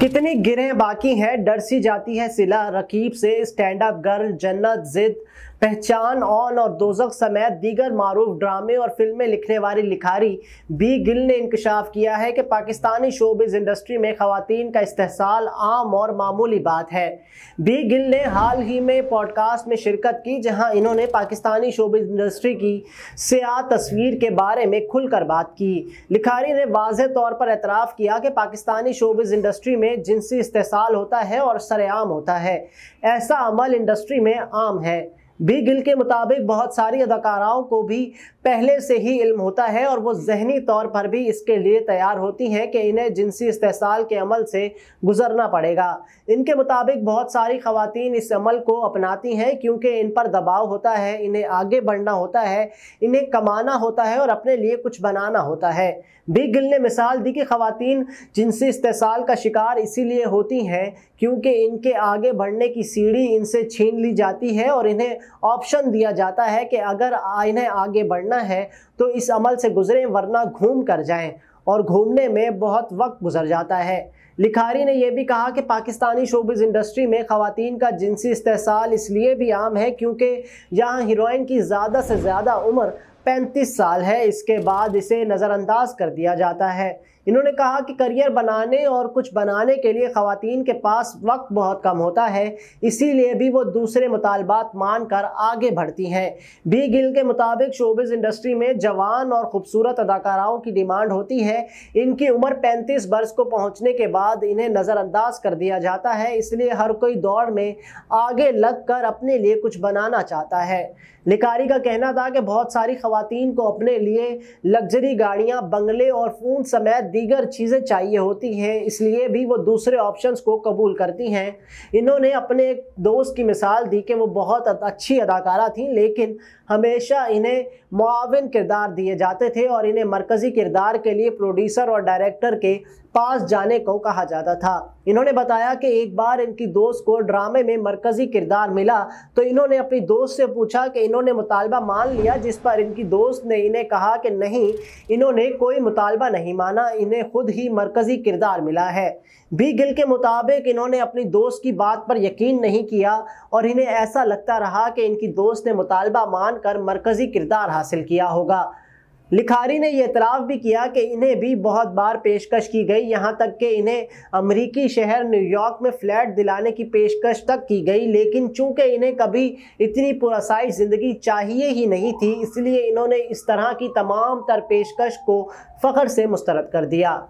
कितनी गिरे बाकी हैं डर सी जाती है सिला रकीब से स्टैंड अप गर्ल जन्नत जिद पहचान ऑन और दोजक समेत दीगर मरूफ ड्रामे और फिल्में लिखने वाली लिखारी बी गिल ने इंकशाफ किया है कि पाकिस्तानी शोबिज इंडस्ट्री में खातन का इस्तेसाल आम और मामूली बात है बी गिल ने हाल ही में पॉडकास्ट में शिरकत की जहां इन्होंने पाकिस्तानी शोबिज इंडस्ट्री की सियाह तस्वीर के बारे में खुलकर बात की लिखारी ने वाज तौर पर एतराफ़ किया कि पाकिस्तानी शोबिज इंडस्ट्री में में जिनसी इस्तेसाल होता है और सरेआम होता है ऐसा अमल इंडस्ट्री में आम है भी गिल के मुताबिक बहुत सारी अदाकाराओं को भी पहले से ही इल्म होता है और वो जहनी तौर पर भी इसके लिए तैयार होती हैं कि इन्हें जिनसी इस्तेसाल के अमल से गुजरना पड़ेगा इनके मुताबिक बहुत सारी खातन इस अमल को अपनाती हैं क्योंकि इन पर दबाव होता है इन्हें आगे बढ़ना होता है इन्हें कमाना होता है और अपने लिए कुछ बनाना होता है बी गिल ने मिसाल दी कि खातन जिनसी इस्तेसाल का शिकार इसीलिए होती हैं क्योंकि इनके आगे बढ़ने की सीढ़ी इनसे छीन ली जाती है और इन्हें ऑप्शन दिया जाता है कि अगर इन्हें आगे बढ़ना है तो इस अमल से गुजरें वरना घूम कर जाएं और घूमने में बहुत वक्त गुजर जाता है लिखारी ने यह भी कहा कि पाकिस्तानी शोबिज़ इंडस्ट्री में ख़वातीन का जिनसी इस्तेसाल इसलिए भी आम है क्योंकि यहाँ हीरोइन की ज़्यादा से ज़्यादा उम्र पैंतीस साल है इसके बाद इसे नज़रअंदाज कर दिया जाता है इन्होंने कहा कि करियर बनाने और कुछ बनाने के लिए खातन के पास वक्त बहुत कम होता है इसीलिए भी वो दूसरे मुतालबात मान कर आगे बढ़ती हैं बी गिल के मुताबिक शोबिस इंडस्ट्री में जवान और ख़ूबसूरत अदाकाराओं की डिमांड होती है इनकी उम्र पैंतीस बरस को पहुँचने के बाद इन्हें नज़रअंदाज कर दिया जाता है इसलिए हर कोई दौड़ में आगे लग कर अपने लिए कुछ बनाना चाहता है लिकारी का कहना था कि बहुत सारी खातन को अपने लिए लग्जरी गाड़ियाँ बंगले और फ़ोन समेत दीगर चीज़ें चाहिए होती हैं इसलिए भी वो दूसरे ऑप्शंस को कबूल करती हैं इन्होंने अपने एक दोस्त की मिसाल दी कि वो बहुत अच्छी अदाकारा थी लेकिन हमेशा इन्हें मुआवन किरदार दिए जाते थे और इन्हें मरकज़ी किरदार के लिए प्रोड्यूसर और डायरेक्टर के पास जाने को कहा जाता था इन्होंने बताया कि एक बार इनकी दोस्त को ड्रामे में मरकजी किरदार मिला तो इन्होंने अपनी दोस्त से पूछा कि इन्होंने मुतालबा मान लिया जिस पर इनकी दोस्त ने इन्हें कहा कि नहीं इन्होंने कोई मुतालबा नहीं माना इन्हें खुद ही मरकजी किरदार मिला है बी गिल के मुताबिक इन्होंने अपनी दोस्त की बात पर यकीन नहीं किया और इन्हें ऐसा लगता रहा कि इनकी दोस्त ने मुतालबा मान कर मरकज़ी किरदार हासिल किया होगा लिखारी ने यह इतराफ़ भी किया कि इन्हें भी बहुत बार पेशकश की गई यहाँ तक कि इन्हें अमरीकी शहर न्यूयॉर्क में फ़्लैट दिलाने की पेशकश तक की गई लेकिन चूंकि इन्हें कभी इतनी पुरसाई ज़िंदगी चाहिए ही नहीं थी इसलिए इन्होंने इस तरह की तमाम तर पेशकश को फ़ख्र से मुस्तरद कर दिया